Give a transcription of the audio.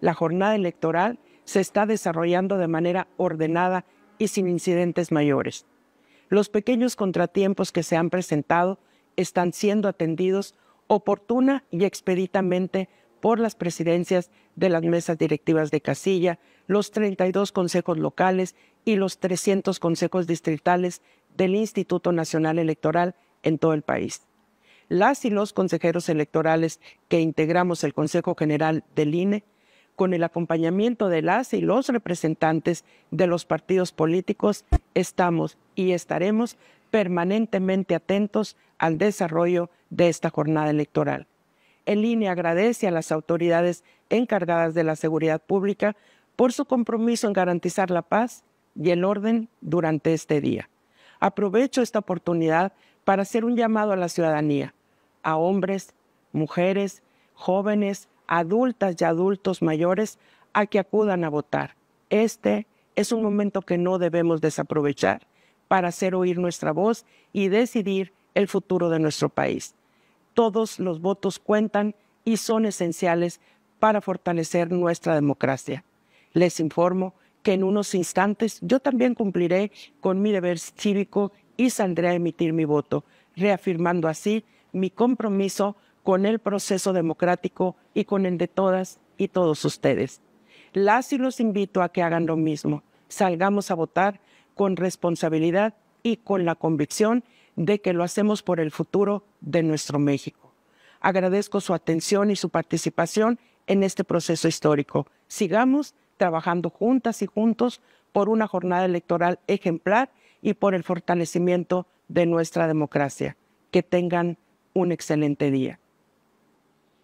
la jornada electoral se está desarrollando de manera ordenada y sin incidentes mayores. Los pequeños contratiempos que se han presentado están siendo atendidos oportuna y expeditamente por las presidencias de las mesas directivas de casilla, los 32 consejos locales y los 300 consejos distritales del Instituto Nacional Electoral en todo el país. Las y los consejeros electorales que integramos el Consejo General del INE con el acompañamiento de las y los representantes de los partidos políticos, estamos y estaremos permanentemente atentos al desarrollo de esta jornada electoral. El INE agradece a las autoridades encargadas de la seguridad pública por su compromiso en garantizar la paz y el orden durante este día. Aprovecho esta oportunidad para hacer un llamado a la ciudadanía, a hombres, mujeres, jóvenes, adultas y adultos mayores a que acudan a votar. Este es un momento que no debemos desaprovechar para hacer oír nuestra voz y decidir el futuro de nuestro país. Todos los votos cuentan y son esenciales para fortalecer nuestra democracia. Les informo que en unos instantes yo también cumpliré con mi deber cívico y saldré a emitir mi voto, reafirmando así mi compromiso con el proceso democrático y con el de todas y todos ustedes. Las y los invito a que hagan lo mismo. Salgamos a votar con responsabilidad y con la convicción de que lo hacemos por el futuro de nuestro México. Agradezco su atención y su participación en este proceso histórico. Sigamos trabajando juntas y juntos por una jornada electoral ejemplar y por el fortalecimiento de nuestra democracia. Que tengan un excelente día.